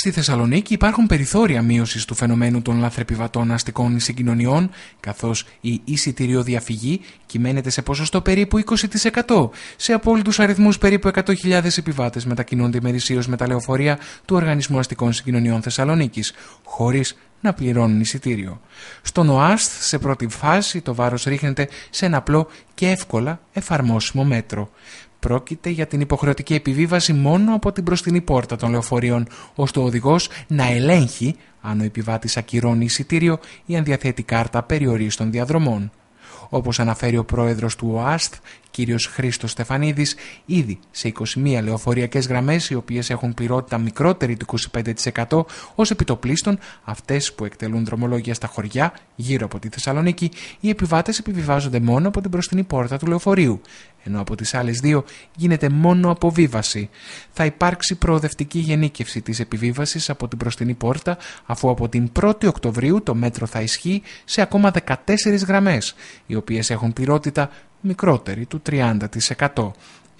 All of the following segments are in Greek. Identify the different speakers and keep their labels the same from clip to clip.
Speaker 1: Στη Θεσσαλονίκη υπάρχουν περιθώρια μείωσης του φαινομένου των λαθρεπιβατών αστικών συγκοινωνιών, καθώς η εισιτήριο διαφυγή κυμαίνεται σε ποσοστό περίπου 20%. Σε απόλυτους αριθμούς περίπου 100.000 επιβάτες μετακινούνται ημερησίως με τα λεωφορεία του Οργανισμού Αστικών Συγκοινωνιών Θεσσαλονίκης, χωρίς να πληρώνουν εισιτήριο. Στον ΟΑΣΤ, σε πρώτη φάση, το βάρος ρίχνεται σε ένα απλό και εύκολα εφαρμόσιμο μέτρο. Πρόκειται για την υποχρεωτική επιβίβαση μόνο από την μπροστινή πόρτα των λεωφορείων, ώστε ο οδηγός να ελέγχει αν ο επιβάτης ακυρώνει εισιτήριο ή αν διαθέτει κάρτα περιορίστων διαδρομών. Όπως αναφέρει ο πρόεδρος του ΟΑΣΤ, κύριος Χρήστος Στεφανίδης, ήδη σε 21 λεωφοριακές γραμμές, οι οποίες έχουν πληρότητα μικρότερη του 25%, ως επιτοπλίστων αυτές που εκτελούν δρομολόγια στα χωριά γύρω από τη Θεσσαλονίκη, οι επιβάτες επιβιβάζονται μόνο από την μπροστινή πόρτα του λεωφορείου, ενώ από τις άλλες δύο γίνεται μόνο αποβίβαση. Θα υπάρξει προοδευτική γενίκευση της επιβίβασης από την προστινή πόρτα, αφού από την 1η Οκτωβρίου το μέτρο θα ισχύει σε ακόμα 14 γραμμές, οι οποίες έχουν πληρότητα μικρότερη του 30%.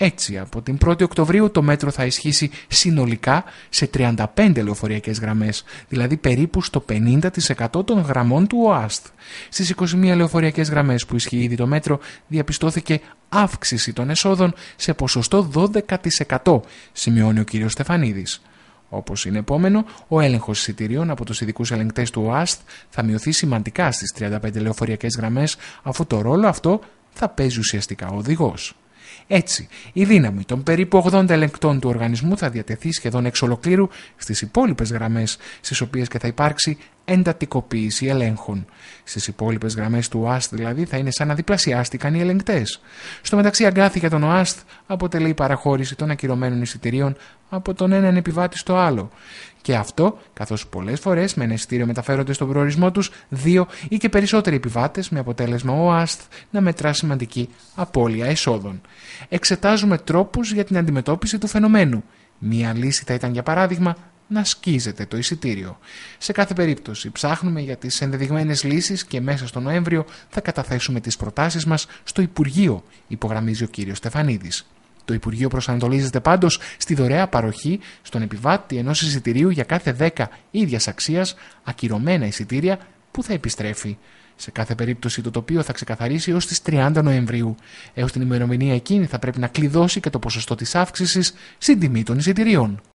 Speaker 1: Έτσι, από την 1η Οκτωβρίου το μέτρο θα ισχύσει συνολικά σε 35 λεωφοριακές γραμμές, δηλαδή περίπου στο 50% των γραμμών του ΟΑΣΤ. Στις 21 λεωφοριακές γραμμές που ισχύει ήδη το μέτρο διαπιστώθηκε αύξηση των εσόδων σε ποσοστό 12%, σημειώνει ο κ. Στεφανίδης. Όπως είναι επόμενο, ο έλεγχος εισιτηρίων από τους ειδικούς ελεγκτές του ΟΑΣΤ θα μειωθεί σημαντικά στις 35 λεωφοριακέ γραμμές, αφού το ρόλο αυτό θα παίζει ουσιαστικά ο οδηγός. Έτσι, η δύναμη των περίπου 80 ελεγκτών του οργανισμού θα διατεθεί σχεδόν εξ ολοκλήρου στις υπόλοιπες γραμμές, στις οποίες και θα υπάρξει εντατικοποίηση ελέγχων. Στις υπόλοιπες γραμμές του ΟΑΣΤ δηλαδή θα είναι σαν να διπλασιάστηκαν οι ελεγκτές. Στο μεταξύ, αγκάθι για τον ΟΑΣΤ αποτελεί η παραχώρηση των ακυρωμένων εισιτηρίων από τον έναν επιβάτη στο άλλο. Και αυτό, καθώς πολλές φορές με ένα εισιτήριο μεταφέρονται στον προορισμό τους δύο ή και περισσότεροι επιβάτες, με αποτέλεσμα ο ΟΑΣΤ να μετρά σημαντική απώλεια εσόδων. Εξετάζουμε τρόπους για την αντιμετώπιση του φαινομένου. Μία λύση θα ήταν, για παράδειγμα, να σκίζεται το εισιτήριο. Σε κάθε περίπτωση ψάχνουμε για τις ενδεδειγμένες λύσεις και μέσα στο Νοέμβριο θα καταθέσουμε τις προτάσεις μας στο Υπουργείο, υπογραμμίζει ο κύριος Στεφανίδης. Το Υπουργείο προσανατολίζεται πάντως στη δωρεά παροχή στον επιβάτη ενός εισιτηρίου για κάθε 10 ίδιας αξίας ακυρωμένα εισιτήρια που θα επιστρέφει. Σε κάθε περίπτωση το τοπίο θα ξεκαθαρίσει έως τις 30 Νοεμβρίου. Έως την ημερομηνία εκείνη θα πρέπει να κλειδώσει και το ποσοστό της αύξησης στην τιμή των εισιτηρίων.